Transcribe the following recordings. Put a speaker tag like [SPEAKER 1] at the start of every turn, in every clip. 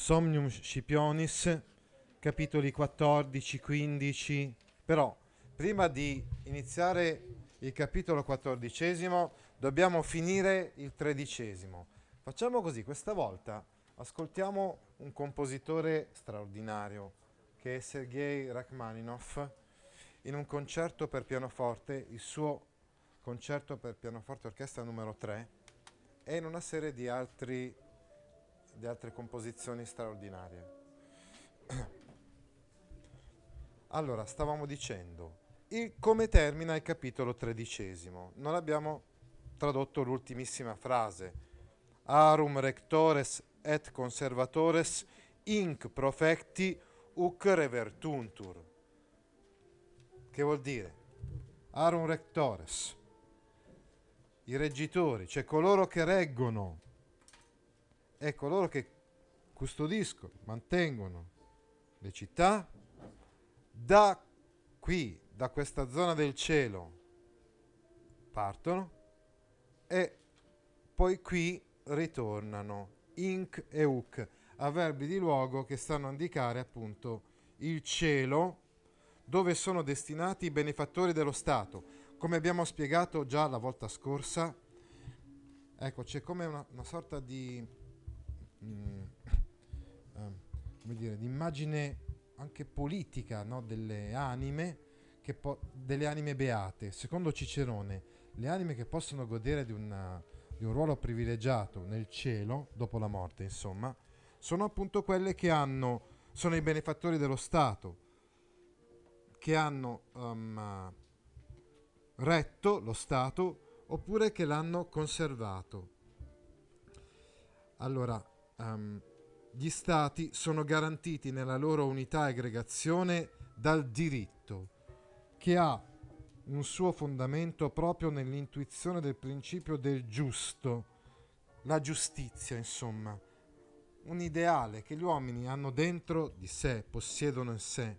[SPEAKER 1] Somnium Scipionis, capitoli 14, 15. Però, prima di iniziare il capitolo 14, dobbiamo finire il tredicesimo. Facciamo così, questa volta ascoltiamo un compositore straordinario, che è Sergei Rachmaninoff, in un concerto per pianoforte, il suo concerto per pianoforte orchestra numero 3, e in una serie di altri di altre composizioni straordinarie. Allora, stavamo dicendo, il, come termina il capitolo tredicesimo? Non abbiamo tradotto l'ultimissima frase. Arum rectores et conservatores inc profecti uc revertuntur. Che vuol dire? Arum rectores, i reggitori, cioè coloro che reggono è coloro ecco, che custodiscono, mantengono le città da qui, da questa zona del cielo partono e poi qui ritornano inc e uc, avverbi di luogo che stanno a indicare appunto il cielo dove sono destinati i benefattori dello Stato. Come abbiamo spiegato già la volta scorsa, ecco, c'è come una, una sorta di mh, mm. eh, come dire, l'immagine anche politica no? delle anime, po- delle anime beate. Secondo Cicerone, le anime che possono godere di, una, di un ruolo privilegiato nel cielo, dopo la morte, insomma, sono appunto quelle che hanno, sono i benefattori dello Stato, che hanno um, retto lo Stato oppure che l'hanno conservato. Allora, um, gli stati sono garantiti nella loro unità e aggregazione dal diritto, che ha un suo fondamento proprio nell'intuizione del principio del giusto, la giustizia, insomma, un ideale che gli uomini hanno dentro di sé, possiedono in sé.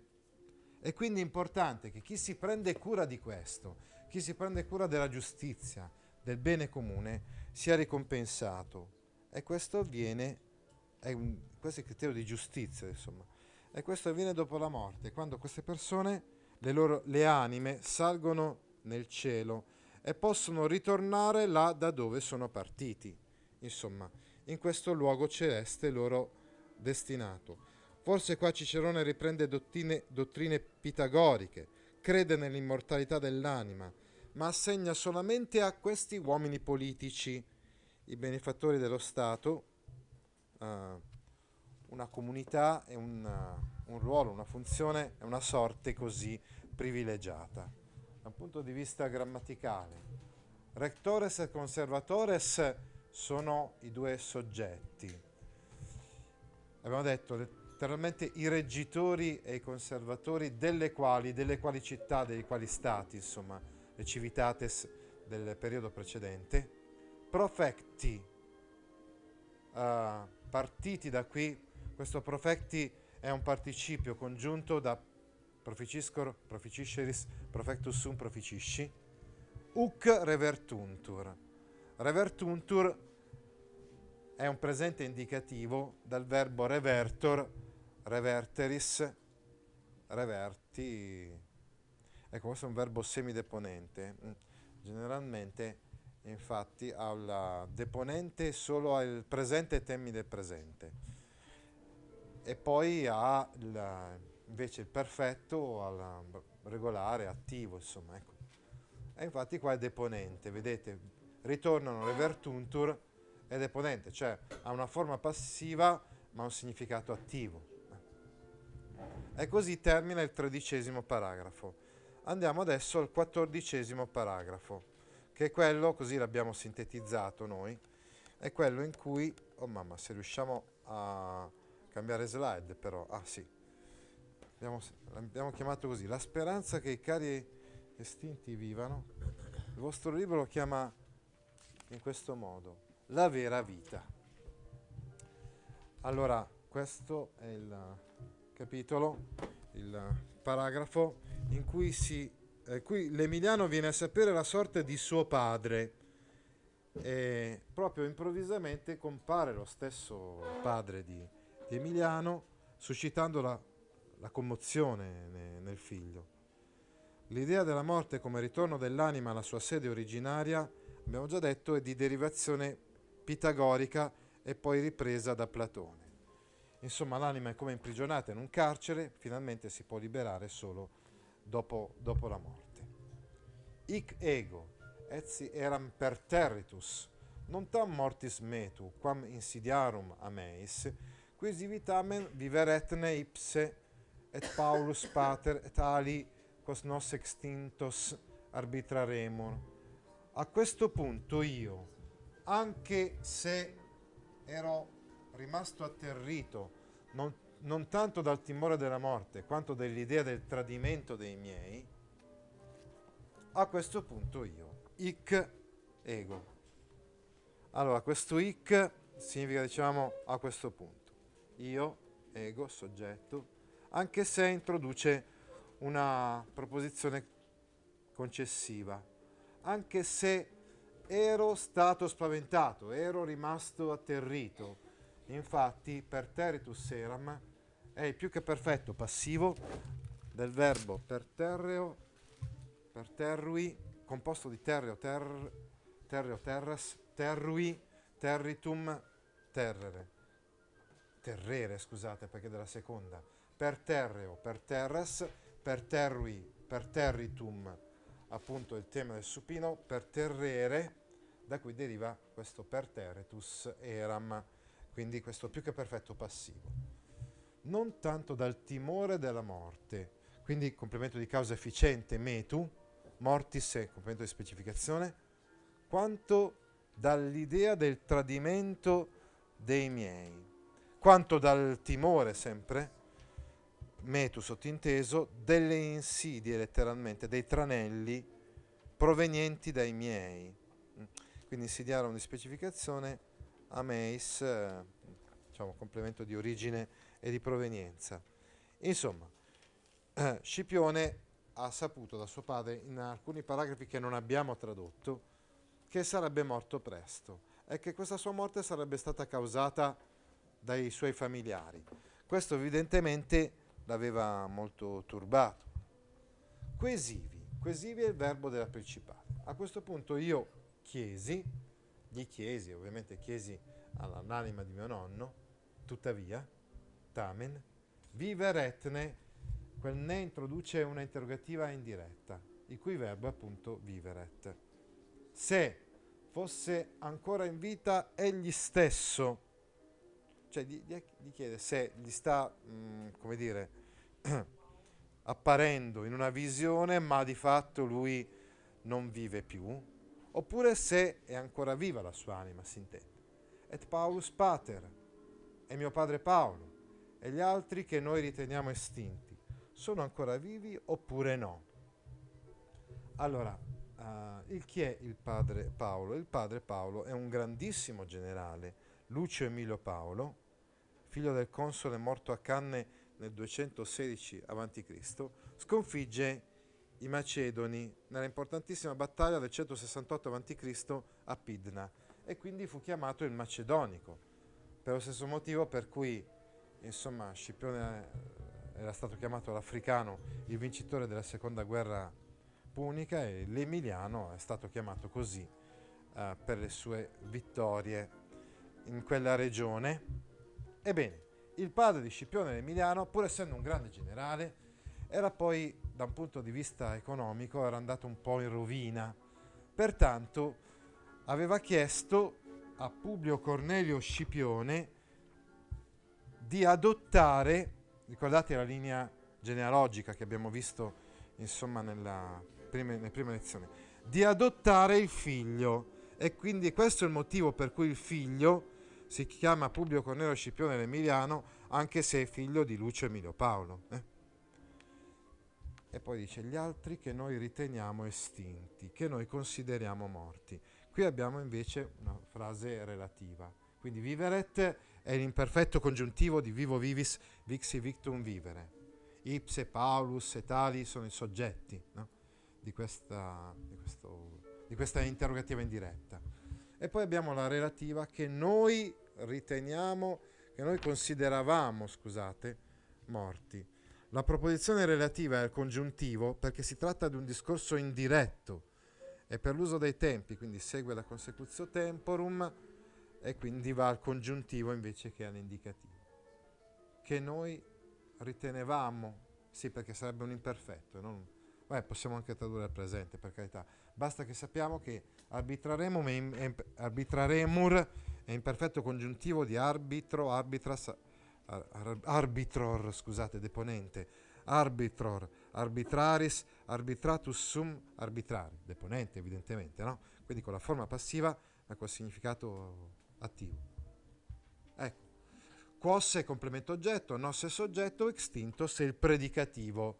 [SPEAKER 1] È quindi importante che chi si prende cura di questo, chi si prende cura della giustizia, del bene comune, sia ricompensato. E questo avviene è un, questo è il criterio di giustizia, insomma. E questo avviene dopo la morte, quando queste persone, le, loro, le anime, salgono nel cielo e possono ritornare là da dove sono partiti, insomma, in questo luogo celeste loro destinato. Forse qua Cicerone riprende dottine, dottrine pitagoriche, crede nell'immortalità dell'anima, ma assegna solamente a questi uomini politici, i benefattori dello Stato, eh, una comunità e un, eh, un, ruolo, una funzione e una sorte così privilegiata. Dal punto di vista grammaticale, rectores e conservatores sono i due soggetti. Abbiamo detto letteralmente i reggitori e i conservatori delle quali, delle quali città, dei quali stati, insomma, le civitates del periodo precedente. Profecti, uh, partiti da qui, questo profecti è un participio congiunto da proficiscor, proficisceris, profectus sum proficisci, uc revertuntur. Revertuntur è un presente indicativo dal verbo revertor, reverteris, reverti. Ecco, questo è un verbo semideponente. Mm. Generalmente infatti al deponente solo al presente e temi del presente e poi ha il, invece il perfetto al regolare, attivo insomma ecco. e infatti qua è deponente vedete ritornano le vertuntur e deponente cioè ha una forma passiva ma un significato attivo e così termina il tredicesimo paragrafo. Andiamo adesso al quattordicesimo paragrafo che è quello, così l'abbiamo sintetizzato noi, è quello in cui, oh mamma, se riusciamo a cambiare slide però, ah sì, abbiamo, l'abbiamo chiamato così, la speranza che i cari estinti vivano, il vostro libro lo chiama in questo modo, la vera vita. Allora, questo è il capitolo, il paragrafo in cui si eh, qui l'Emiliano viene a sapere la sorte di suo padre. E proprio improvvisamente compare lo stesso padre di, di Emiliano, suscitando la, la commozione ne, nel figlio. L'idea della morte come ritorno dell'anima alla sua sede originaria, abbiamo già detto, è di derivazione pitagorica e poi ripresa da Platone. Insomma, l'anima è come imprigionata in un carcere, finalmente si può liberare solo dopo, dopo la morte. Hic ego, etsi eram perterritus, non tam mortis metu, quam insidiarum a meis, quis divitamen etne ipse, et Paulus pater et ali quos nos extintos arbitraremur. A questo punto io, anche se ero rimasto atterrito, non non tanto dal timore della morte quanto dall'idea del tradimento dei miei, a questo punto io, ic ego. Allora, questo ic significa diciamo a questo punto, io, ego, soggetto, anche se introduce una proposizione concessiva, anche se ero stato spaventato, ero rimasto atterrito. Infatti, per teritus eram, è il più che perfetto passivo del verbo per terreo, per terrui, composto di terreo, ter, terreo, terras, terrui, territum, terrere. Terrere, scusate, perché è della seconda. Per per terreo, terras, per terrui, per territum, appunto il tema del supino, per terrere, da cui deriva questo per perterretus eram, quindi questo più che perfetto passivo non tanto dal timore della morte. Quindi complemento di causa efficiente, metu, mortis complemento di specificazione, quanto dall'idea del tradimento dei miei, quanto dal timore sempre, metu sottinteso, delle insidie letteralmente, dei tranelli provenienti dai miei. Quindi insidiarono di specificazione ameis, eh, diciamo complemento di origine e di provenienza. Insomma, eh, Scipione ha saputo da suo padre in alcuni paragrafi che non abbiamo tradotto che sarebbe morto presto e che questa sua morte sarebbe stata causata dai suoi familiari. Questo evidentemente l'aveva molto turbato. Quesivi, quesivi è il verbo della principale. A questo punto io chiesi, gli chiesi, ovviamente chiesi all'anima di mio nonno, tuttavia, tamen, vive retne, quel ne introduce una interrogativa indiretta, il cui verbo è appunto viveret. Se fosse ancora in vita egli stesso, cioè gli, gli chiede se gli sta, mh, mm, come dire, apparendo in una visione, ma di fatto lui non vive più, oppure se è ancora viva la sua anima, si intende. Et Paulus pater, è mio padre Paolo, e gli altri che noi riteniamo estinti sono ancora vivi oppure no? Allora, uh, il chi è il padre Paolo? Il padre Paolo è un grandissimo generale, Lucio Emilio Paolo, figlio del console morto a Canne nel 216 a.C., sconfigge i Macedoni nella importantissima battaglia del 168 a.C. a Pidna e quindi fu chiamato il Macedonico, per lo stesso motivo per cui Insomma, Scipione eh, era stato chiamato l'africano il vincitore della seconda guerra punica e l'emiliano è stato chiamato così eh, per le sue vittorie in quella regione. Ebbene, il padre di Scipione l'Emiliano, pur essendo un grande generale, era poi, da un punto di vista economico, era andato un po' in rovina. Pertanto aveva chiesto a Publio Cornelio Scipione di adottare, ricordate la linea genealogica che abbiamo visto insomma nella prima, nella prima lezione, di adottare il figlio. E quindi questo è il motivo per cui il figlio si chiama Publio Cornelio Scipione l'Emiliano, anche se è figlio di Lucio Emilio Paolo. Eh? E poi dice gli altri che noi riteniamo estinti, che noi consideriamo morti. Qui abbiamo invece una frase relativa. Quindi viverete è l'imperfetto congiuntivo di vivo vivis, vixi victum vivere. Ipse, Paulus e tali sono i soggetti no? di, questa, di, questo, di questa interrogativa indiretta. E poi abbiamo la relativa che noi riteniamo, che noi consideravamo, scusate, morti. La proposizione relativa è il congiuntivo perché si tratta di un discorso indiretto e per l'uso dei tempi, quindi segue la consecutio temporum, e quindi va al congiuntivo invece che all'indicativo, che noi ritenevamo, sì perché sarebbe un imperfetto, non, beh, possiamo anche tradurre al presente per carità, basta che sappiamo che arbitraremum arbitraremur è imperfetto congiuntivo di arbitro, arbitras, ar, arbitror, scusate, deponente, arbitror, arbitraris, arbitratus sum, arbitrari, deponente evidentemente, no? Quindi con la forma passiva ma col ecco significato attivo. Ecco, quos è complemento oggetto, nos è soggetto, extinto se il predicativo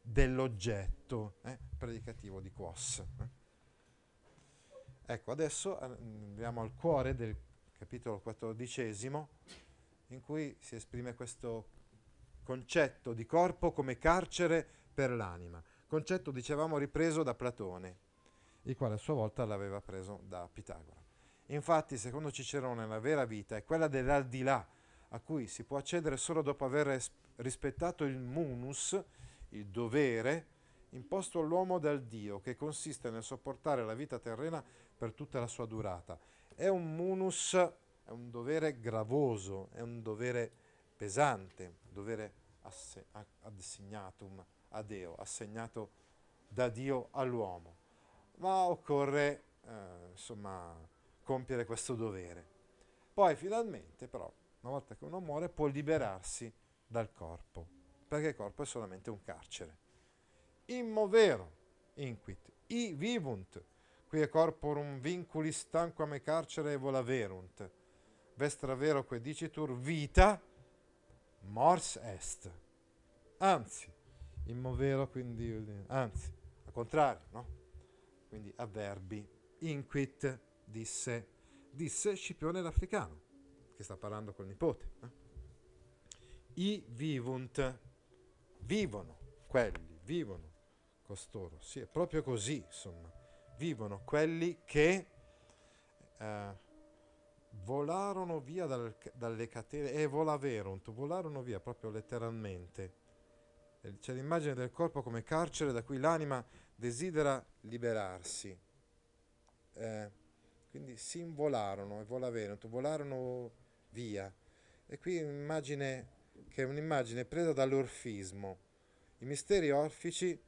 [SPEAKER 1] dell'oggetto, eh? predicativo di quos. Eh. Ecco, adesso eh, andiamo al cuore del capitolo quattordicesimo, in cui si esprime questo concetto di corpo come carcere per l'anima, concetto, dicevamo, ripreso da Platone, il quale a sua volta l'aveva preso da Pitagora. Infatti, secondo Cicerone, la vera vita è quella dell'aldilà, a cui si può accedere solo dopo aver rispettato il munus, il dovere, imposto all'uomo dal Dio, che consiste nel sopportare la vita terrena per tutta la sua durata. È un munus, è un dovere gravoso, è un dovere pesante, un dovere asse- adsegnatum a Deo, assegnato da Dio all'uomo. Ma occorre, eh, insomma, compiere questo dovere. Poi finalmente però, una volta che uno muore, può liberarsi dal corpo, perché il corpo è solamente un carcere. Immovero, inquit, i vivunt, qui è corporum vinculi stanquame carcere vola verunt, vestra vero que dicitur vita mors est. Anzi, immovero quindi, anzi, al contrario, no? Quindi avverbi, inquit, disse, disse Scipione l'Africano, che sta parlando col nipote. Eh? I vivunt, vivono quelli, vivono costoro, sì, è proprio così, insomma, vivono quelli che eh, volarono via dal, dalle catene e volaverunt, volarono via proprio letteralmente. C'è l'immagine del corpo come carcere da cui l'anima desidera liberarsi. Eh, quindi si involarono e volarono, volarono via. E qui un'immagine che è un'immagine presa dall'orfismo. I misteri orfici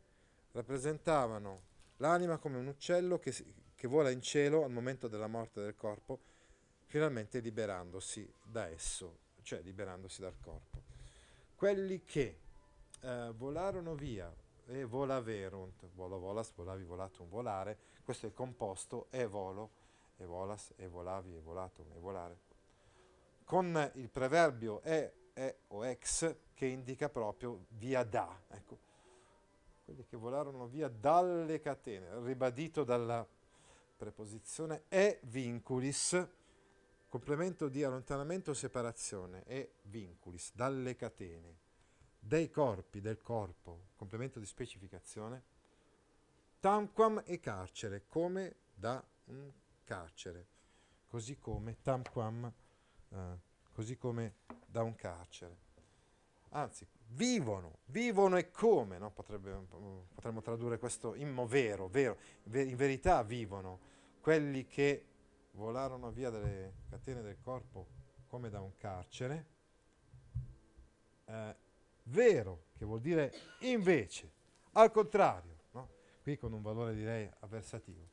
[SPEAKER 1] rappresentavano l'anima come un uccello che, che vola in cielo al momento della morte del corpo, finalmente liberandosi da esso, cioè liberandosi dal corpo. Quelli che eh, volarono via e volaverunt, volo volas, volavi volatum volare, questo è il composto, e volo, e volas, e volavi, e volatum, e volare, con il preverbio e, e o ex che indica proprio via da, ecco, quelli che volarono via dalle catene, ribadito dalla preposizione e vinculis, complemento di allontanamento o separazione, e vinculis, dalle catene, dei corpi, del corpo, complemento di specificazione, tanquam e carcere, come da un carcere, così come tamquam, eh, così come da un carcere. Anzi, vivono, vivono e come, no? Potrebbe, potremmo tradurre questo in vero, vero, in verità vivono, quelli che volarono via dalle catene del corpo come da un carcere, eh, vero, che vuol dire invece, al contrario, no? qui con un valore direi avversativo.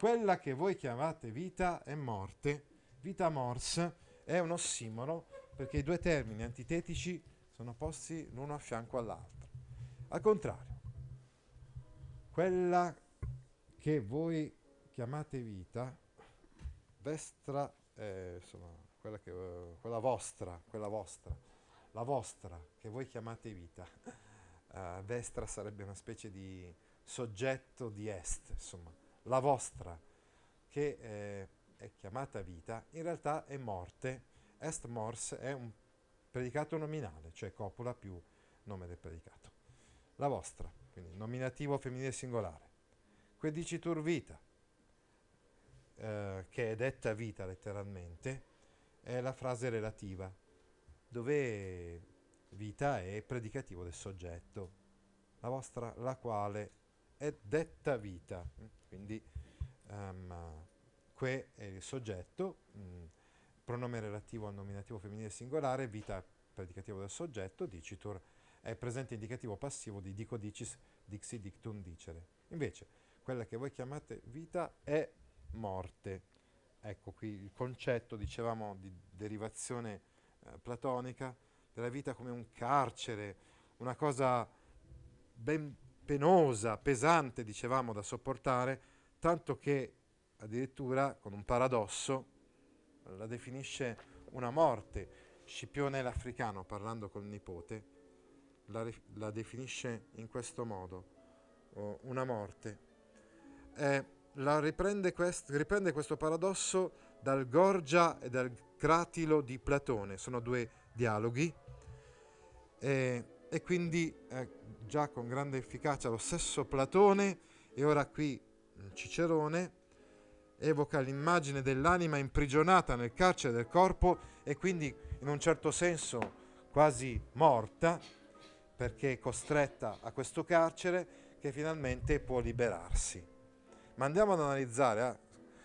[SPEAKER 1] Quella che voi chiamate vita e morte, vita mors è un ossimoro perché i due termini antitetici sono posti l'uno a fianco all'altro. Al contrario, quella che voi chiamate vita, destra, eh, insomma, quella, che, eh, quella, vostra, quella vostra, la vostra che voi chiamate vita, eh, destra sarebbe una specie di soggetto di est, insomma, la vostra, che eh, è chiamata vita, in realtà è morte. Est mors è un predicato nominale, cioè copula più nome del predicato. La vostra, quindi nominativo femminile singolare. Quedicitur vita, eh, che è detta vita letteralmente, è la frase relativa, dove vita è predicativo del soggetto, la vostra, la quale è detta vita. Quindi um, que è il soggetto, mh, mm, pronome relativo al nominativo femminile singolare, vita predicativo del soggetto, dicitur è presente indicativo passivo di dico dicis, dixi dictum dicere. Invece, quella che voi chiamate vita è morte. Ecco qui il concetto, dicevamo, di derivazione eh, platonica della vita come un carcere, una cosa ben penosa, pesante, dicevamo, da sopportare, tanto che addirittura, con un paradosso, la definisce una morte. Scipione l'Africano, parlando col nipote, la, la definisce in questo modo, oh, una morte. Eh, riprende, quest- riprende questo paradosso dal Gorgia e dal Cratilo di Platone, sono due dialoghi. Eh, e quindi eh, già con grande efficacia lo stesso Platone e ora qui mm, Cicerone evoca l'immagine dell'anima imprigionata nel carcere del corpo e quindi in un certo senso quasi morta perché è costretta a questo carcere che finalmente può liberarsi. Ma andiamo ad analizzare,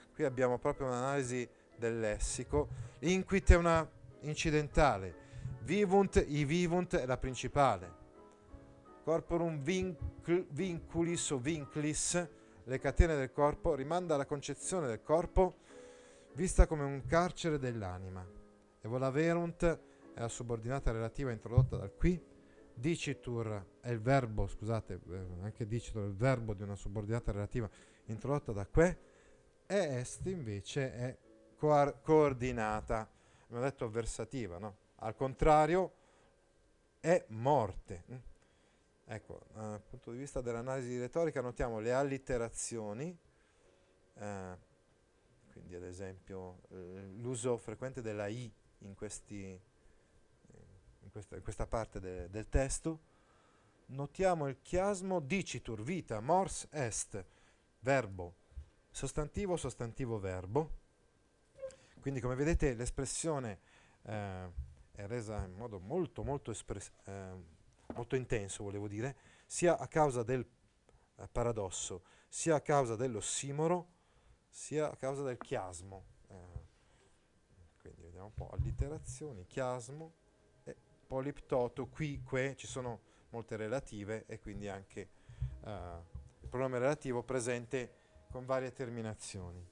[SPEAKER 1] eh? qui abbiamo proprio un'analisi del lessico, inquit è una incidentale, Vivunt, i vivunt è la principale. Corporum vinc- vinculis o vinclis, le catene del corpo, rimanda alla concezione del corpo vista come un carcere dell'anima. E verunt è la subordinata relativa introdotta dal qui. Dicitur è il verbo, scusate, eh, anche dicitur è il verbo di una subordinata relativa introdotta da qui. E est invece è coar- coordinata, abbiamo detto avversativa, no? al contrario è morte. Mm. Ecco, eh, dal punto di vista dell'analisi di retorica notiamo le allitterazioni, eh, quindi ad esempio l'uso frequente della I in, questi, in, questa, in questa, parte de, del testo, notiamo il chiasmo dicitur, vita, mors est, verbo, sostantivo, sostantivo, verbo. Quindi come vedete l'espressione eh, è resa in modo molto, molto, espres- eh, molto intenso, volevo dire, sia a causa del eh, paradosso, sia a causa dell'ossimoro, sia a causa del chiasmo. Eh, quindi vediamo un po', allitterazioni, chiasmo, e poliptoto, qui, que, ci sono molte relative e quindi anche eh, il pronome relativo presente con varie terminazioni.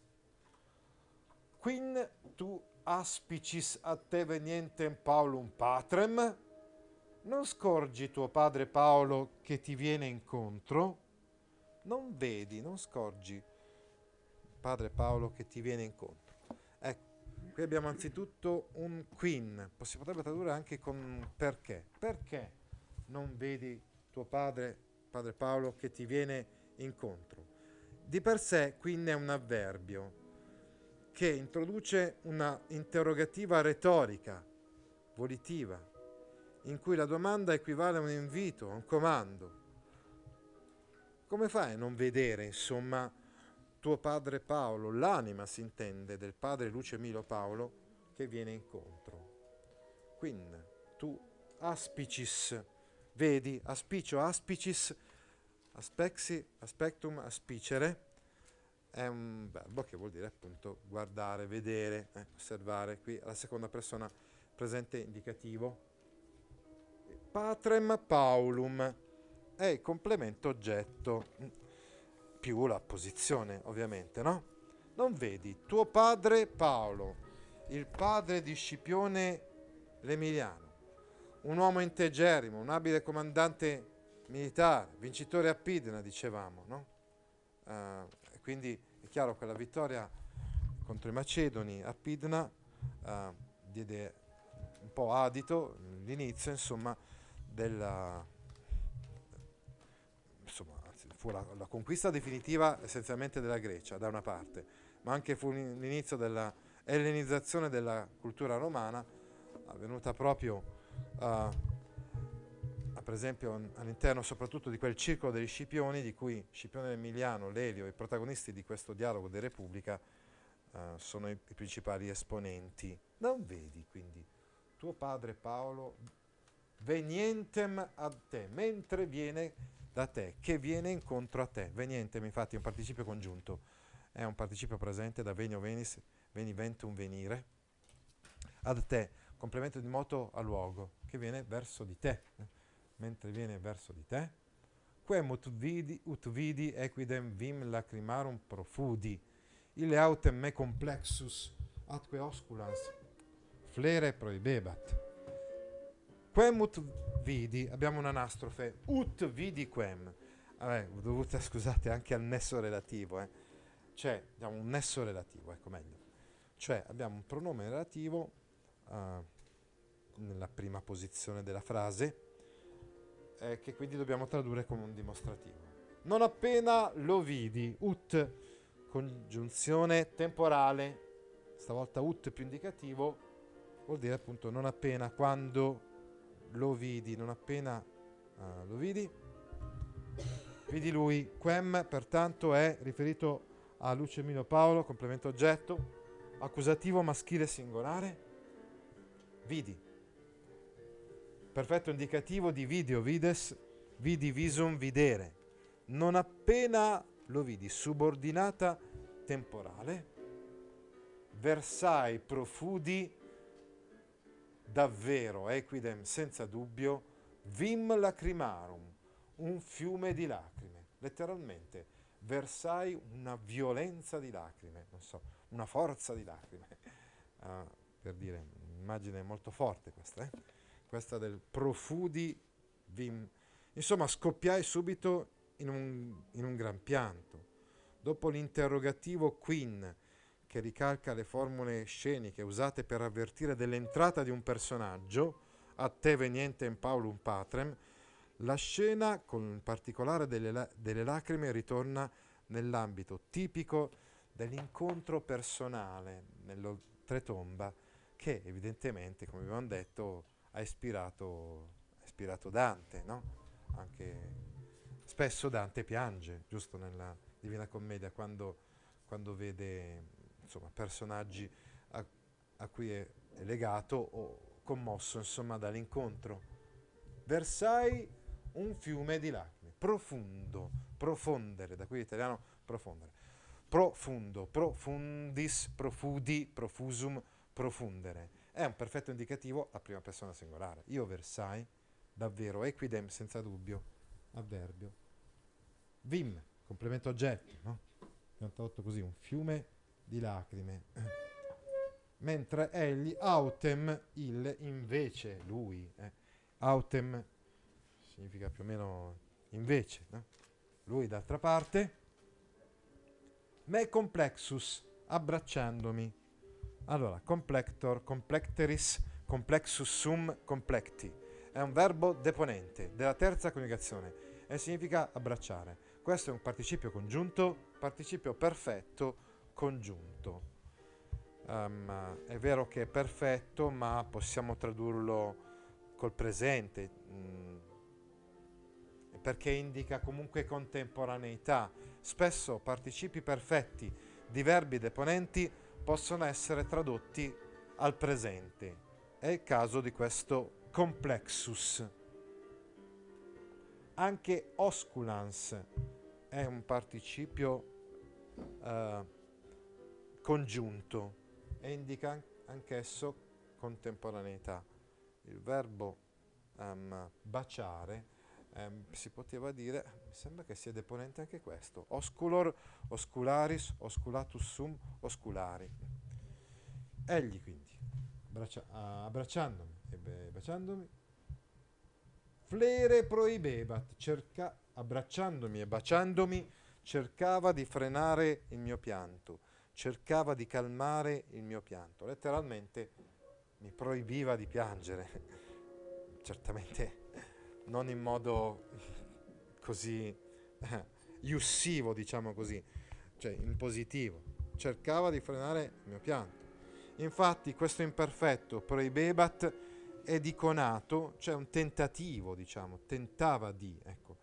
[SPEAKER 1] Quin, tu, aspicis a te venientem Paulum patrem, non scorgi tuo padre Paolo che ti viene incontro? Non vedi, non scorgi padre Paolo che ti viene incontro. Ecco, qui abbiamo anzitutto un quin, si potrebbe tradurre anche con perché. Perché non vedi tuo padre, padre Paolo, che ti viene incontro? Di per sé quin è un avverbio, che introduce una interrogativa retorica, volitiva, in cui la domanda equivale a un invito, a un comando. Come fai a non vedere, insomma, tuo padre Paolo, l'anima si intende del padre Luce Milo Paolo, che viene incontro? Quindi tu aspicis, vedi, aspicio, aspicis, aspexi, aspectum, aspicere, è un verbo che vuol dire appunto guardare, vedere, eh, osservare. Qui la seconda persona presente indicativo. Patrem Paulum è il complemento oggetto mm, più la posizione, ovviamente, no? Non vedi, tuo padre Paolo, il padre di Scipione l'Emiliano, un uomo integerrimo, un abile comandante militare, vincitore a Pidena, dicevamo, no? Uh, quindi è chiaro che la vittoria contro i Macedoni a Pidna eh, diede un po' adito l'inizio insomma della insomma anzi, fu la, la, conquista definitiva essenzialmente della Grecia da una parte ma anche fu l'inizio della ellenizzazione della cultura romana avvenuta proprio eh, per esempio all'interno soprattutto di quel circolo degli Scipioni di cui Scipione Emiliano, Lelio, i protagonisti di questo dialogo di Repubblica eh, sono i, i principali esponenti. Non vedi quindi tuo padre Paolo venientem ad te, mentre viene da te, che viene incontro a te. Venientem infatti è un participio congiunto, è un participio presente da venio venis, veni ventum venire, ad te, complemento di moto a luogo, che viene verso di te mentre viene verso di te? Quem ut vidi, ut vidi equidem vim lacrimarum profudi, ille autem me complexus, atque osculans, flere proibebat. Quem ut vidi, abbiamo un'anastrofe, ut vidi quem. Vabbè, dovuta, scusate, anche al nesso relativo, eh. Cioè, abbiamo un nesso relativo, ecco meglio. Cioè, abbiamo un pronome relativo uh, nella prima posizione della frase, eh, che quindi dobbiamo tradurre come un dimostrativo. Non appena lo vidi, ut, congiunzione temporale, stavolta ut più indicativo, vuol dire appunto non appena quando lo vidi, non appena uh, lo vidi, vidi lui, quem pertanto è riferito a Luce Mino Paolo, complemento oggetto, accusativo maschile singolare, vidi perfetto indicativo di video vides, vidi visum videre. Non appena lo vidi subordinata temporale, versai profudi davvero, equidem, senza dubbio, vim lacrimarum, un fiume di lacrime, letteralmente, versai una violenza di lacrime, non so, una forza di lacrime, uh, per dire, un'immagine molto forte questa, eh? questa del profudi vim. Insomma, scoppiai subito in un, in un gran pianto. Dopo l'interrogativo Queen, che ricalca le formule sceniche usate per avvertire dell'entrata di un personaggio, a te veniente in Paulum Patrem, la scena, con il particolare delle, delle lacrime, ritorna nell'ambito tipico dell'incontro personale nell'oltretomba, che evidentemente, come abbiamo detto, ha ispirato, ha ispirato Dante, no? Anche, spesso Dante piange, giusto nella Divina Commedia, quando, quando vede insomma, personaggi a, a, cui è, è legato o commosso insomma, dall'incontro. Versai un fiume di lacrime, profondo, profondere, da qui l'italiano profondere, profondo, profundis, profudi, profusum, profundere è un perfetto indicativo a prima persona singolare. Io versai, davvero, equidem senza dubbio, avverbio. Vim, complemento oggetto, no? 98 così, un fiume di lacrime. Mentre egli, autem, il, invece, lui. Eh. Autem significa più o meno invece, no? Lui d'altra parte. Me complexus, abbracciandomi allora, complector, complecteris, complexus sum, complecti. È un verbo deponente della terza coniugazione e significa abbracciare. Questo è un participio congiunto, participio perfetto congiunto. Um, è vero che è perfetto, ma possiamo tradurlo col presente, mh, mm, perché indica comunque contemporaneità. Spesso participi perfetti di verbi deponenti possono essere tradotti al presente. È il caso di questo complexus. Anche osculans è un participio eh, congiunto e indica anch'esso contemporaneità. Il verbo um, baciare ehm, si poteva dire, mi sembra che sia deponente anche questo, osculor oscularis, osculatus sum, osculari. Egli quindi, braccia, ah, abbracciandomi e baciandomi, flere proibebat, cerca, abbracciandomi e baciandomi, cercava di frenare il mio pianto, cercava di calmare il mio pianto, letteralmente mi proibiva di piangere, certamente non in modo così eh, iussivo, diciamo così, cioè in positivo. Cercava di frenare il mio pianto. Infatti questo imperfetto proibebat è di conato, cioè un tentativo, diciamo, tentava di, ecco.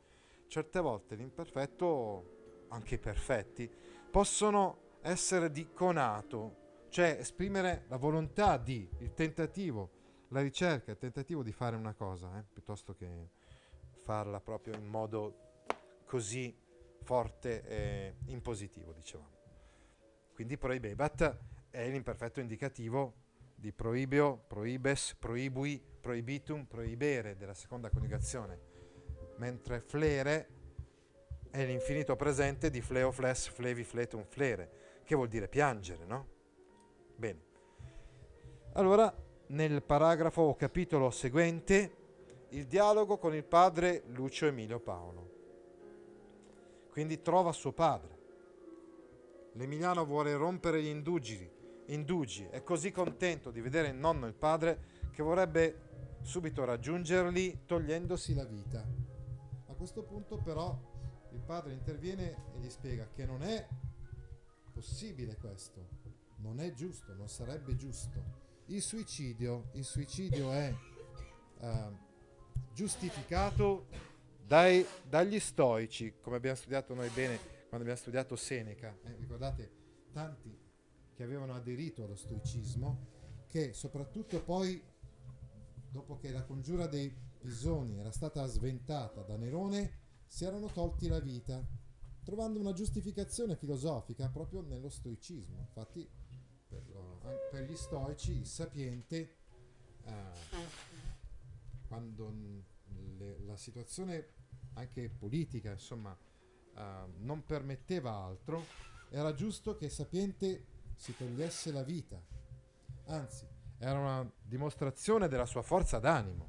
[SPEAKER 1] Certe volte l'imperfetto, anche i perfetti, possono essere di conato, cioè esprimere la volontà di, il tentativo, la ricerca, il tentativo di fare una cosa, eh, piuttosto che farla proprio in modo così forte e impositivo, positivo, dicevamo. Quindi proibebat è l'imperfetto indicativo di proibio, proibes, proibui, proibitum, proibere della seconda coniugazione, mentre flere è l'infinito presente di fleo, fles, flevi, fletum, flere, che vuol dire piangere, no? Bene. Allora, nel paragrafo o capitolo seguente il dialogo con il padre Lucio Emilio Paolo. Quindi trova suo padre. L'Emiliano vuole rompere gli indugi, indugi, è così contento di vedere il nonno e il padre che vorrebbe subito raggiungerli togliendosi la vita. A questo punto però il padre interviene e gli spiega che non è possibile questo, non è giusto, non sarebbe giusto. Il suicidio, il suicidio è... Uh, giustificato dai, dagli stoici, come abbiamo studiato noi bene quando abbiamo studiato Seneca. Eh, ricordate tanti che avevano aderito allo stoicismo, che soprattutto poi, dopo che la congiura dei Pisoni era stata sventata da Nerone, si erano tolti la vita, trovando una giustificazione filosofica proprio nello stoicismo. Infatti, per, lo, per gli stoici, il sapiente... Eh, quando le, la situazione anche politica, insomma, uh, non permetteva altro, era giusto che Sapiente si togliesse la vita. Anzi, era una dimostrazione della sua forza d'animo,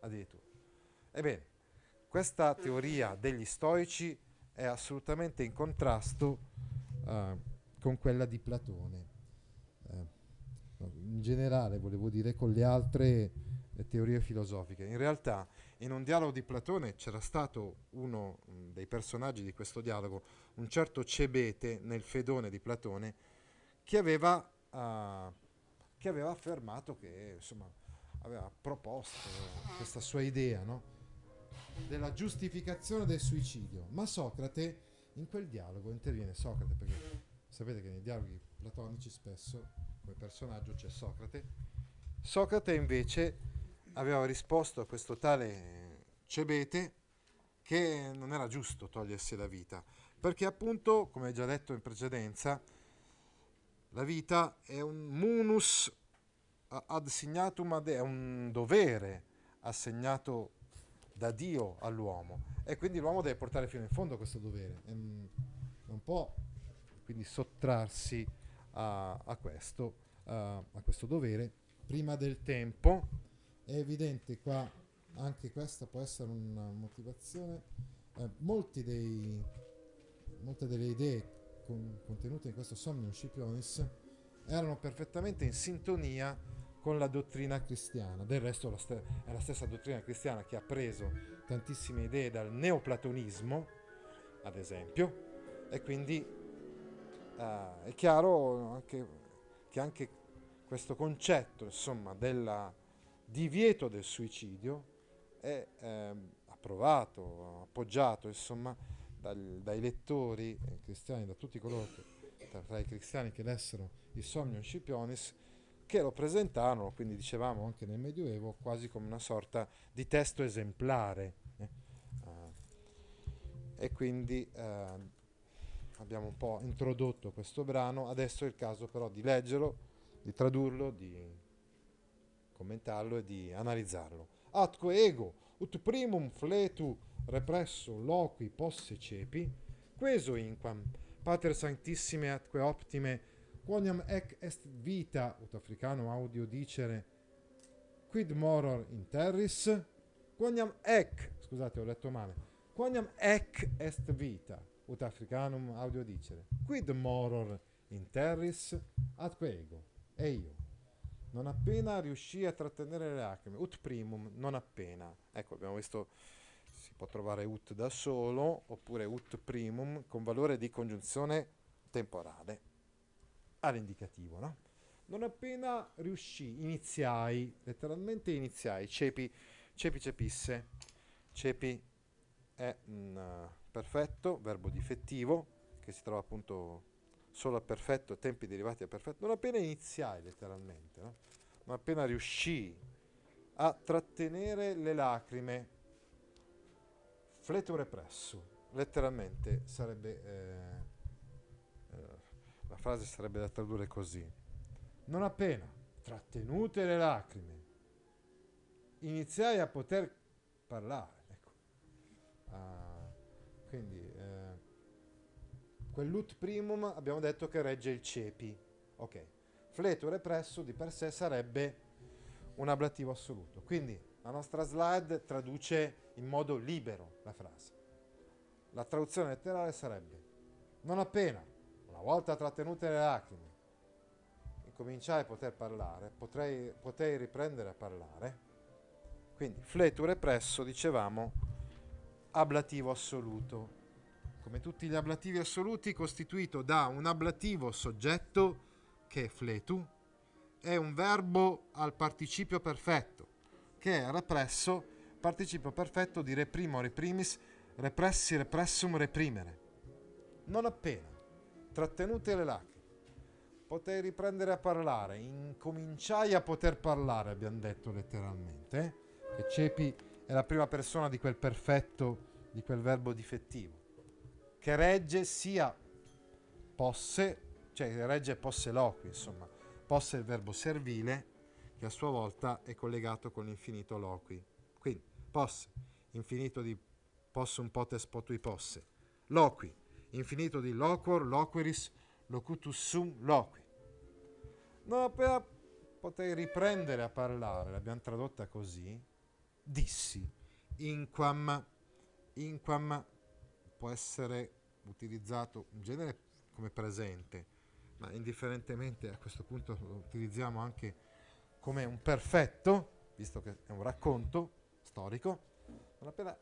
[SPEAKER 1] addirittura. Ebbene, questa teoria degli stoici è assolutamente in contrasto uh, con quella di Platone. Uh, in generale, volevo dire, con le altre teorie filosofiche. In realtà in un dialogo di Platone c'era stato uno mh, mm, dei personaggi di questo dialogo, un certo Cebete nel Fedone di Platone, che aveva, uh, che aveva affermato che insomma, aveva proposto questa sua idea no? della giustificazione del suicidio. Ma Socrate, in quel dialogo, interviene Socrate, perché sapete che nei dialoghi platonici spesso come personaggio c'è Socrate. Socrate invece aveva risposto a questo tale Cebete che non era giusto togliersi la vita, perché appunto, come già detto in precedenza, la vita è un munus ad signatum ad, è un dovere assegnato da Dio all'uomo e quindi l'uomo deve portare fino in fondo questo dovere, non può quindi sottrarsi a, a, questo, a, a questo dovere prima del tempo è evidente qua, anche questa può essere una motivazione, eh, dei, molte delle idee con, contenute in questo Somniumship Ionis erano perfettamente in sintonia con la dottrina cristiana. Del resto è la stessa dottrina cristiana che ha preso tantissime idee dal neoplatonismo, ad esempio, e quindi eh, è chiaro anche, che anche questo concetto insomma, della, divieto del suicidio è ehm, approvato, appoggiato insomma, dal, dai lettori eh, cristiani, da tutti coloro che, tra, tra, i cristiani che lessero il Somnium Scipionis, che lo presentarono, quindi dicevamo anche nel Medioevo, quasi come una sorta di testo esemplare. Eh? Eh, e quindi ehm, abbiamo un po' introdotto questo brano, adesso è il caso però di leggerlo, di tradurlo, di commentarlo e di analizzarlo. Atque ego, ut primum fletu represso loqui posse cepi, queso inquam, pater sanctissime atque optime, quoniam ec est vita, ut africano audio dicere, quid moror in terris, quoniam ec, scusate ho letto male, quoniam ec est vita, ut africanum audio dicere, quid moror in terris atque ego, e io. Non appena riuscì a trattenere le lacrime, ut primum, non appena. Ecco, abbiamo visto, si può trovare ut da solo, oppure ut primum con valore di congiunzione temporale all'indicativo, no? Non appena riuscì, iniziai, letteralmente iniziai, cepi, cepi cepisse, cepi è un uh, perfetto, verbo difettivo, che si trova appunto solo a perfetto, tempi derivati a perfetto, non appena iniziai letteralmente, no? ma appena riuscii a trattenere le lacrime, fleto represso, letteralmente sarebbe, eh, eh, la frase sarebbe da tradurre così, non appena trattenute le lacrime, iniziai a poter parlare, ecco. ah, quindi Quel loot primum abbiamo detto che regge il cepi. Ok. Fleto represso di per sé sarebbe un ablativo assoluto. Quindi la nostra slide traduce in modo libero la frase. La traduzione letterale sarebbe non appena, una volta trattenute le lacrime, incominciai a poter parlare, potrei, potei riprendere a parlare. Quindi fleto represso, dicevamo, ablativo assoluto come tutti gli ablativi assoluti, costituito da un ablativo soggetto, che è fletu, e un verbo al participio perfetto, che è represso, participio perfetto di reprimo reprimis, repressi repressum reprimere. Non appena, trattenute le lacrime, potei riprendere a parlare, incominciai a poter parlare, abbiamo detto letteralmente, eh? che Cepi è la prima persona di quel perfetto, di quel verbo difettivo che regge sia posse, cioè regge posse loqui, insomma, posse è il verbo servile che a sua volta è collegato con l'infinito loqui. Quindi posse, infinito di possum potes potui posse, loqui, infinito di loquor, loqueris, locutus sum loqui. No, per, potrei riprendere a parlare, l'abbiamo tradotta così, dissi, inquam, inquam può essere utilizzato in genere come presente, ma indifferentemente a questo punto lo utilizziamo anche come un perfetto, visto che è un racconto storico. Non appena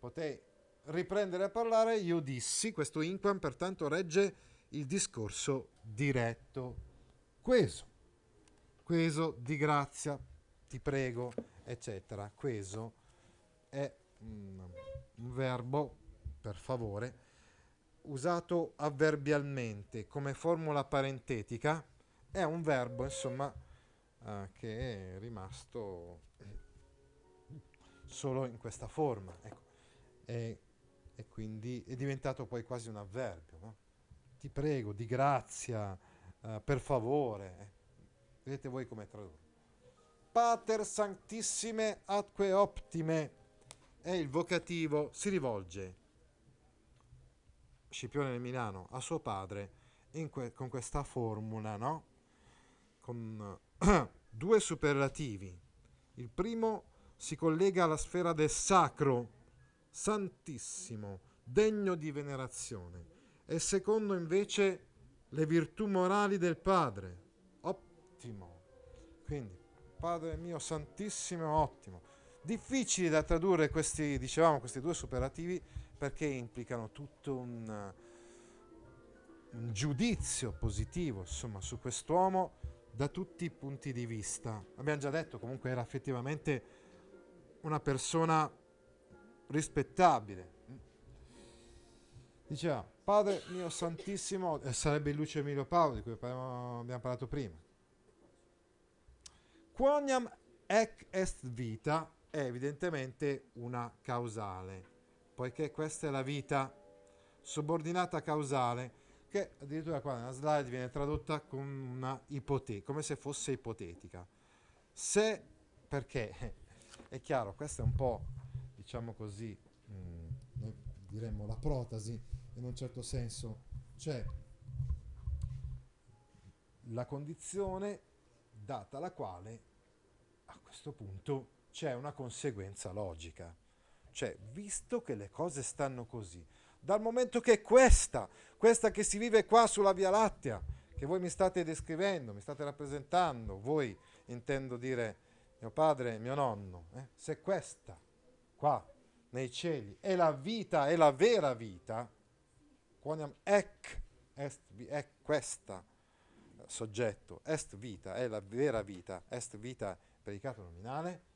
[SPEAKER 1] potei riprendere a parlare, io dissi, questo inquam pertanto regge il discorso diretto. Queso, queso di grazia, ti prego, eccetera. Queso è un, un verbo per favore, usato avverbialmente come formula parentetica, è un verbo, insomma, eh, che è rimasto solo in questa forma. Ecco. E, e, quindi è diventato poi quasi un avverbio. No? Ti prego, di grazia, eh, per favore. Eh. Vedete voi come tradurre. Pater sanctissime atque optime è il vocativo, si rivolge Scipione di Milano a suo padre que- con questa formula, no? Con due superlativi. Il primo si collega alla sfera del sacro, santissimo, degno di venerazione. E il secondo invece le virtù morali del padre. Ottimo. Quindi, Padre mio santissimo, ottimo. Difficili da tradurre questi, dicevamo, questi due superlativi perché implicano tutto un, un giudizio positivo insomma, su quest'uomo da tutti i punti di vista. Abbiamo già detto comunque era effettivamente una persona rispettabile. Diceva, Padre mio Santissimo, eh, sarebbe Lucio Emilio Paolo di cui abbiamo, abbiamo parlato prima. Quoniam ec est vita è evidentemente una causale poiché questa è la vita subordinata causale, che addirittura qua nella slide viene tradotta con una ipoteca, come se fosse ipotetica. Se, perché, è chiaro, questa è un po', diciamo così, mh, mm, noi diremmo la protasi, in un certo senso, cioè la condizione data la quale a questo punto c'è una conseguenza logica. Cioè, visto che le cose stanno così, dal momento che questa, questa che si vive qua sulla Via Lattea, che voi mi state descrivendo, mi state rappresentando, voi intendo dire mio padre, mio nonno, eh, se questa qua nei cieli è la vita, è la vera vita, quoniam ec, est, ec questa soggetto, est vita, è la vera vita, est vita predicato nominale,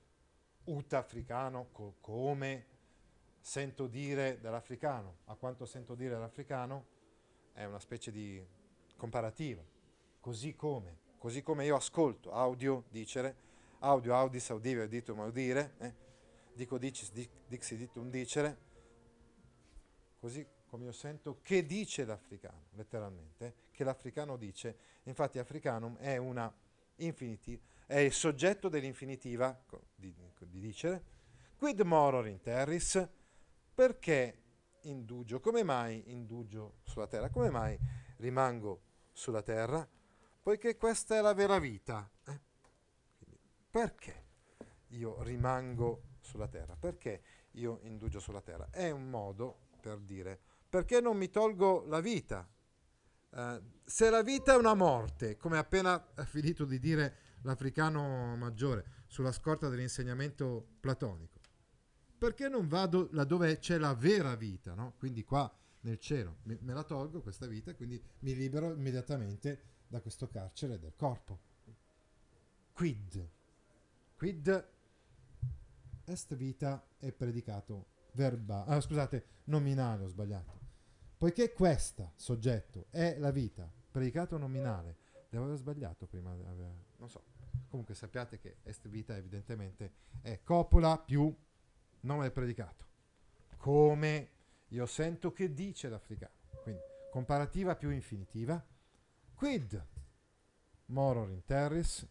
[SPEAKER 1] ut africano co- come sento dire dall'africano a quanto sento dire dall'africano è una specie di comparativa. Così come, così come io ascolto, audio, dicere, audio, audis, audive auditum, audire, eh? dico dicis, dic, dixi, ditum, dicere, così come io sento che dice l'africano, letteralmente, eh, che l'africano dice, infatti africanum è una infinitiva, è il soggetto dell'infinitiva di, di dicere, quid moror in terris, perché indugio? Come mai indugio sulla terra? Come mai rimango sulla terra? Poiché questa è la vera vita. Eh? Perché io rimango sulla terra? Perché io indugio sulla terra? È un modo per dire perché non mi tolgo la vita? Eh, se la vita è una morte, come appena ha finito di dire l'africano maggiore sulla scorta dell'insegnamento platonico, perché non vado laddove c'è la vera vita, no? Quindi qua nel cielo me, me la tolgo questa vita, quindi mi libero immediatamente da questo carcere del corpo. Quid. Quid est vita è predicato verbale, ah, scusate, nominale ho sbagliato. Poiché questa, soggetto, è la vita, predicato nominale, devo aver sbagliato prima, non so. Comunque sappiate che est vita evidentemente è copula più nome del predicato. Come io sento che dice l'africano. Quindi comparativa più infinitiva. Quid moror in terris.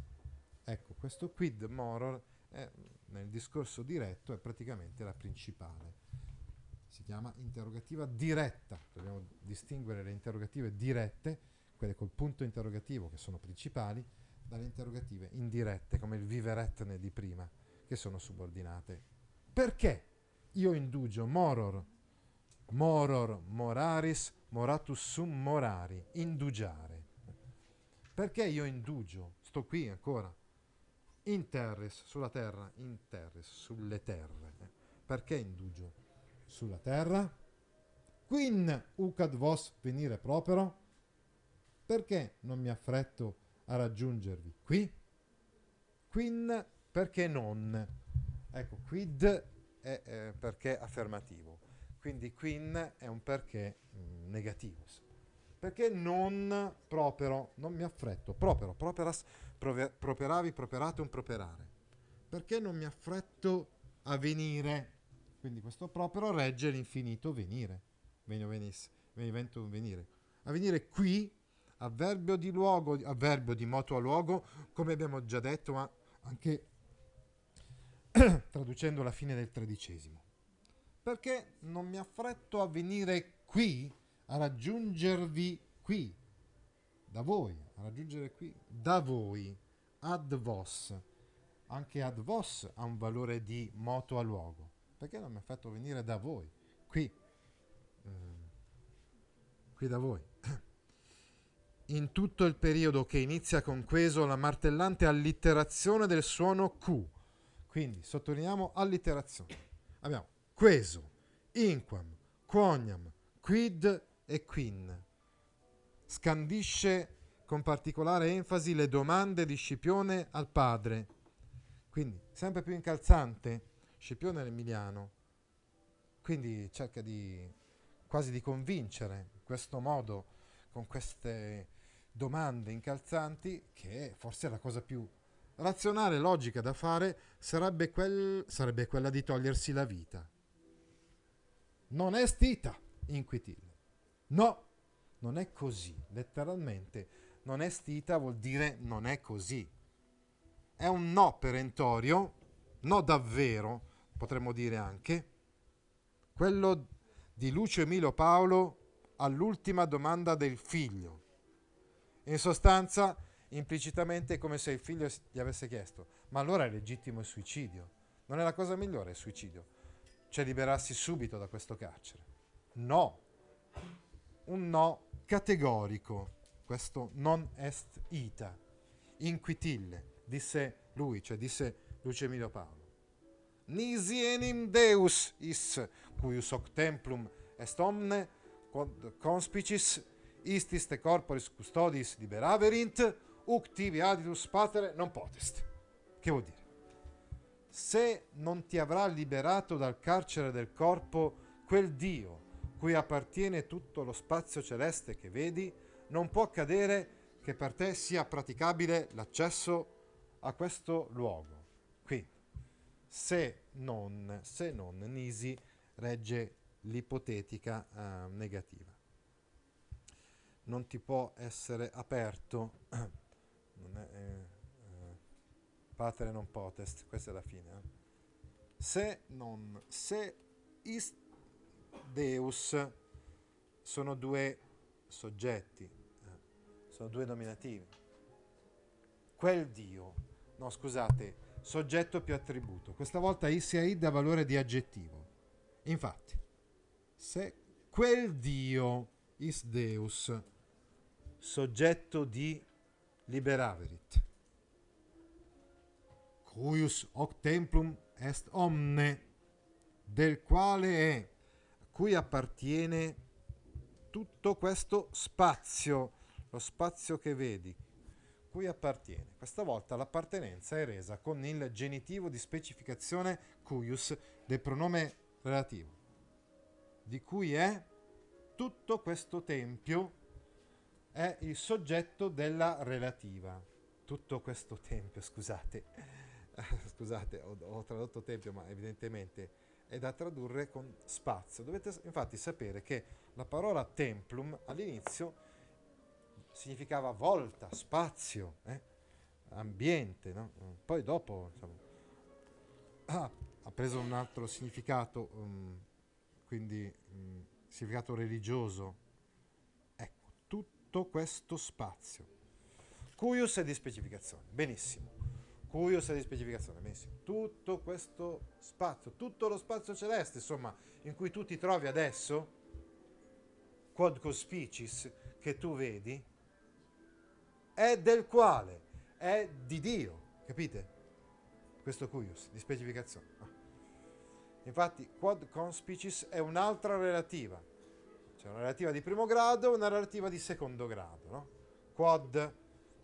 [SPEAKER 1] Ecco, questo quid moror è, nel discorso diretto è praticamente la principale. Si chiama interrogativa diretta. Dobbiamo distinguere le interrogative dirette, quelle col punto interrogativo che sono principali, dalle interrogative indirette, come il viveretne di prima, che sono subordinate perché io indugio moror, moror moraris, moratus sum morari, indugiare. Perché io indugio? Sto qui ancora. In terris, sulla terra, in terris, sulle terre. Perché indugio? Sulla terra? Quin ucad vos venire proprio? Perché non mi affretto a raggiungervi qui? Quin perché non? Ecco, quid è eh, perché affermativo, quindi quin è un perché mh, mm, negativo. Perché non propero, non mi affretto, propero, properas, prove, properavi, properate, un properare. Perché non mi affretto a venire? Quindi questo propero regge l'infinito venire, venio venisse, veniventum venire. A venire qui, avverbio di luogo, avverbio di moto a luogo, come abbiamo già detto, ma anche traducendo la fine del tredicesimo. Perché non mi affretto a venire qui, a raggiungervi qui, da voi, a raggiungere qui, da voi, ad vos. Anche ad vos ha un valore di moto a luogo. Perché non mi affretto a venire da voi, qui, eh, qui da voi. In tutto il periodo che inizia con queso la martellante allitterazione del suono Q, quindi sottolineiamo all'iterazione. Abbiamo queso, inquam, quoniam, quid e quin. Scandisce con particolare enfasi le domande di Scipione al padre. Quindi sempre più incalzante Scipione l'Emiliano. Quindi cerca di quasi di convincere in questo modo con queste domande incalzanti che forse è la cosa più razionale logica da fare sarebbe, quel, sarebbe quella di togliersi la vita. Non è stita, inquietille. No, non è così, letteralmente. Non è stita vuol dire non è così. È un no perentorio, no davvero, potremmo dire anche, quello di Lucio Emilio Paolo all'ultima domanda del figlio. In sostanza, implicitamente come se il figlio gli avesse chiesto, ma allora è legittimo il suicidio. Non è la cosa migliore il suicidio, cioè liberarsi subito da questo carcere. No, un no categorico, questo non est ita, inquitille, disse lui, cioè disse Lucio Emilio Paolo. Nisi enim Deus is, cuius hoc templum est omne conspicis istis te corporis custodis liberaverint, Uc tibi aditus patere non potest. Che vuol dire? Se non ti avrà liberato dal carcere del corpo quel Dio cui appartiene tutto lo spazio celeste che vedi, non può accadere che per te sia praticabile l'accesso a questo luogo. Quindi, se non, se non Nisi regge l'ipotetica eh, negativa. Non ti può essere aperto non è, è, eh, eh, patere non potest, questa è la fine. Eh? Se non, se ist deus sono due soggetti, eh? sono due nominativi. Quel Dio, no scusate, soggetto più attributo. Questa volta is e id ha valore di aggettivo. Infatti, se quel Dio, is deus, soggetto di liberaverit. Cuius hoc templum est omne, del quale è, a cui appartiene tutto questo spazio, lo spazio che vedi, cui appartiene. Questa volta l'appartenenza è resa con il genitivo di specificazione cuius del pronome relativo, di cui è tutto questo tempio è il soggetto della relativa. Tutto questo tempio, scusate, scusate, ho, ho, tradotto tempio, ma evidentemente è da tradurre con spazio. Dovete infatti sapere che la parola templum all'inizio significava volta, spazio, eh? ambiente, no? poi dopo insomma, ah, ha preso un altro significato, um, quindi um, significato religioso tutto questo spazio. Cuius di specificazione, benissimo. Cuius di specificazione, benissimo. Tutto questo spazio, tutto lo spazio celeste, insomma, in cui tu ti trovi adesso, quod cospicis, che tu vedi, è del quale, è di Dio, capite? Questo cuius di specificazione. Ah. Infatti, quod conspicis è un'altra relativa c'è una relativa di primo grado e una relativa di secondo grado. No? Quad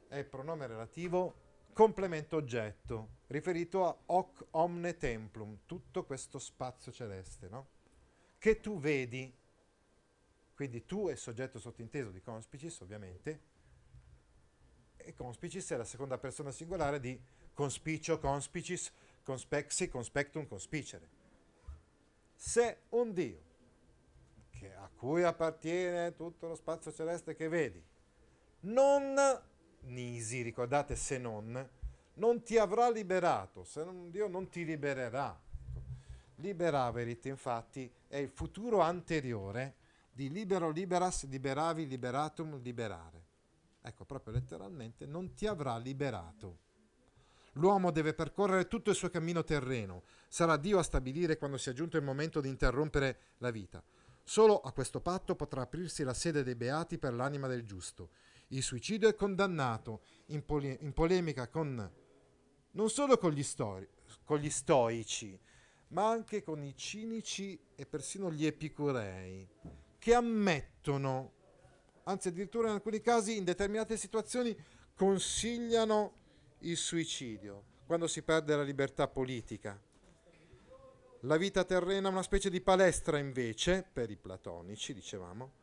[SPEAKER 1] è pronome relativo, complemento oggetto, riferito a hoc omne templum, tutto questo spazio celeste, no? che tu vedi, quindi tu è soggetto sottinteso di conspicis ovviamente, e conspicis è la seconda persona singolare di conspicio, conspicis, conspexi, conspectum, conspicere. Se un Dio che, a cui appartiene tutto lo spazio celeste che vedi. Non, Nisi, ricordate se non, non ti avrà liberato, se non, Dio non ti libererà. Liberaverit infatti è il futuro anteriore di libero liberas, liberavi, liberatum, liberare. Ecco, proprio letteralmente, non ti avrà liberato. L'uomo deve percorrere tutto il suo cammino terreno, sarà Dio a stabilire quando sia giunto il momento di interrompere la vita. Solo a questo patto potrà aprirsi la sede dei beati per l'anima del giusto. Il suicidio è condannato in, pole- in polemica con, non solo con gli, stori- con gli stoici, ma anche con i cinici e persino gli epicurei, che ammettono, anzi addirittura in alcuni casi, in determinate situazioni, consigliano il suicidio, quando si perde la libertà politica. La vita terrena è una specie di palestra invece, per i platonici dicevamo,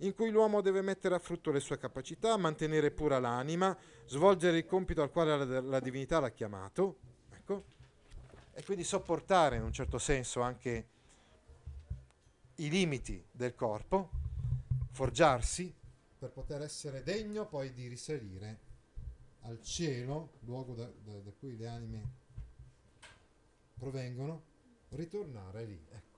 [SPEAKER 1] in cui l'uomo deve mettere a frutto le sue capacità, mantenere pura l'anima, svolgere il compito al quale la, la divinità l'ha chiamato, ecco, e quindi sopportare in un certo senso anche i limiti del corpo, forgiarsi per poter essere degno poi di risalire al cielo, luogo da, da, da cui le anime provengono ritornare lì. Ecco.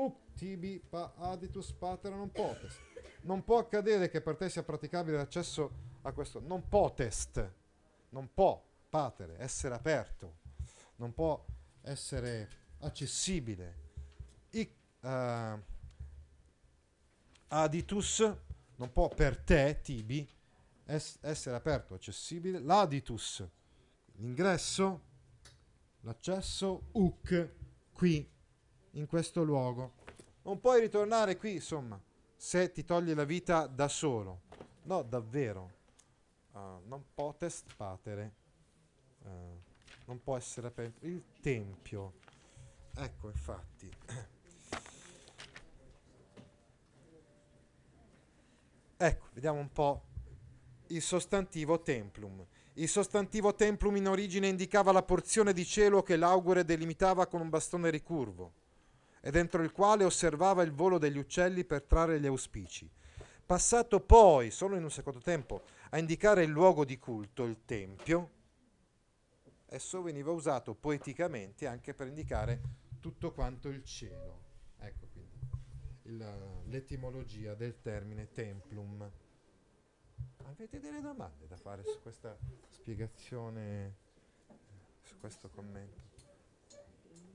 [SPEAKER 1] Uc tibi aditus patera non potest. Non può accadere che per te sia praticabile l'accesso a questo. Non potest. Non può, patere, essere aperto. Non può essere accessibile. I, uh, eh, aditus non può per te, tibi, es- essere aperto, accessibile. L'aditus, l'ingresso, l'accesso, uc qui, in questo luogo. Non puoi ritornare qui, insomma, se ti togli la vita da solo. No, davvero. Uh, non potest patere. Uh, non può essere aperto. Il tempio. Ecco, infatti. ecco, vediamo un po' il sostantivo templum. Il sostantivo templum in origine indicava la porzione di cielo che l'augure delimitava con un bastone ricurvo e dentro il quale osservava il volo degli uccelli per trarre gli auspici. Passato poi, solo in un secondo tempo, a indicare il luogo di culto, il tempio, esso veniva usato poeticamente anche per indicare tutto quanto il cielo. Ecco quindi il, l'etimologia del termine templum. Avete delle domande da fare su questa spiegazione, su questo commento?